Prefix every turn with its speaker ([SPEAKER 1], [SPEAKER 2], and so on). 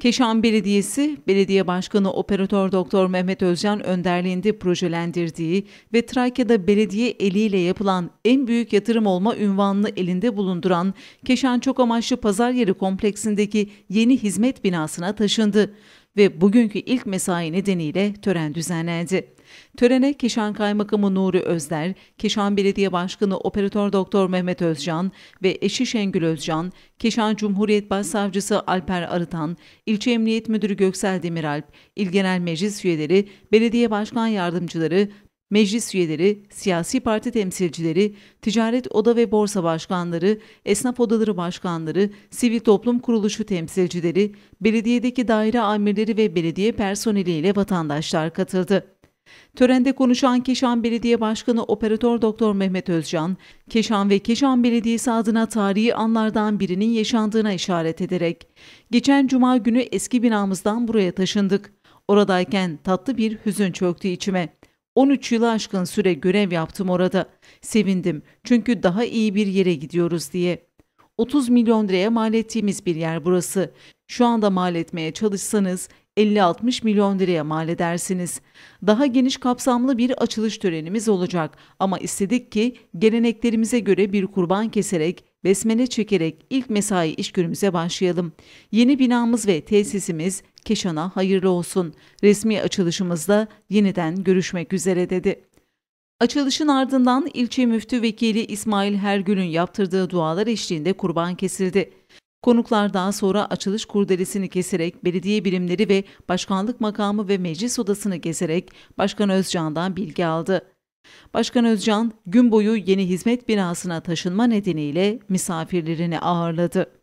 [SPEAKER 1] Keşan Belediyesi, Belediye Başkanı Operatör Doktor Mehmet Özcan önderliğinde projelendirdiği ve Trakya'da belediye eliyle yapılan en büyük yatırım olma ünvanını elinde bulunduran Keşan Çok Amaçlı Pazar Yeri Kompleksindeki yeni hizmet binasına taşındı ve bugünkü ilk mesai nedeniyle tören düzenlendi. Törene Keşan Kaymakamı Nuri Özler, Keşan Belediye Başkanı Operatör Doktor Mehmet Özcan ve eşi Şengül Özcan, Keşan Cumhuriyet Başsavcısı Alper Arıtan, İlçe Emniyet Müdürü Göksel Demiralp, İl Genel Meclis üyeleri, belediye başkan yardımcıları, Meclis üyeleri, siyasi parti temsilcileri, ticaret oda ve borsa başkanları, esnaf odaları başkanları, sivil toplum kuruluşu temsilcileri, belediyedeki daire amirleri ve belediye personeliyle vatandaşlar katıldı. Törende konuşan Keşan Belediye Başkanı Operatör Doktor Mehmet Özcan, Keşan ve Keşan Belediyesi adına tarihi anlardan birinin yaşandığına işaret ederek, "Geçen cuma günü eski binamızdan buraya taşındık. Oradayken tatlı bir hüzün çöktü içime. 13 yılı aşkın süre görev yaptım orada. Sevindim çünkü daha iyi bir yere gidiyoruz diye. 30 milyon liraya mal ettiğimiz bir yer burası. Şu anda mal etmeye çalışsanız 50-60 milyon liraya mal edersiniz. Daha geniş kapsamlı bir açılış törenimiz olacak ama istedik ki geleneklerimize göre bir kurban keserek besmele çekerek ilk mesai iş günümüze başlayalım. Yeni binamız ve tesisimiz Keşan'a hayırlı olsun. Resmi açılışımızda yeniden görüşmek üzere dedi. Açılışın ardından ilçe müftü vekili İsmail Hergül'ün yaptırdığı dualar eşliğinde kurban kesildi. Konuklar daha sonra açılış kurdelesini keserek belediye birimleri ve başkanlık makamı ve meclis odasını gezerek Başkan Özcan'dan bilgi aldı. Başkan Özcan gün boyu yeni hizmet binasına taşınma nedeniyle misafirlerini ağırladı.